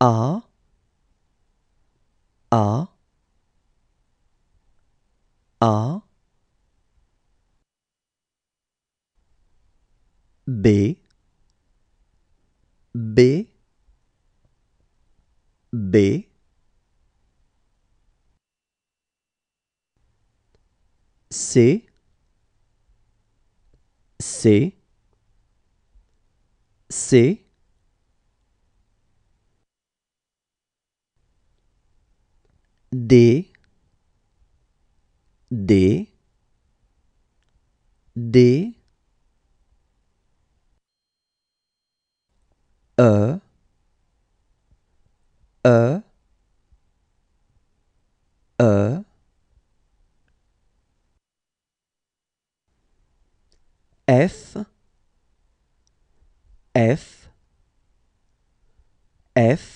A A A B B B C C C D D D E E E F F F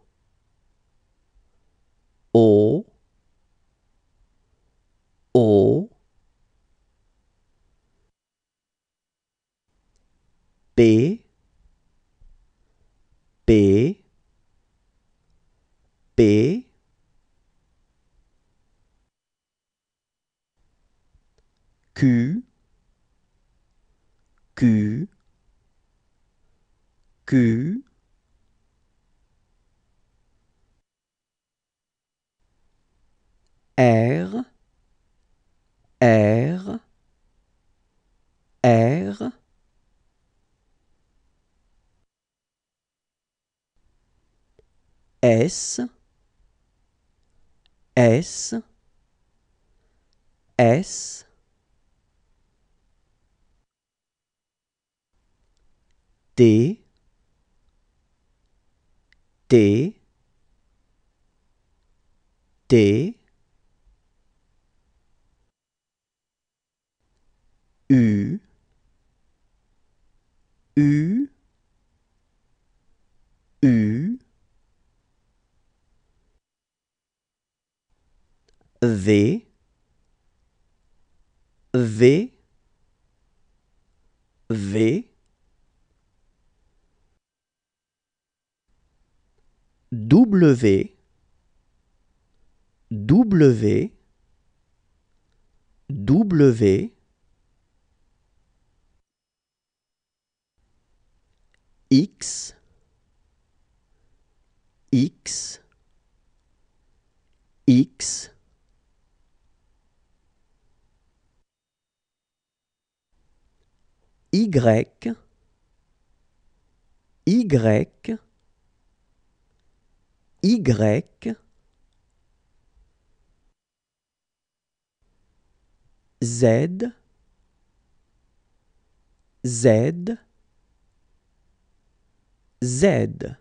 B P B Q Q Q R S, S, S, D, D, D, V V V W W W X X X Y, Y, Y, Z, Z, Z.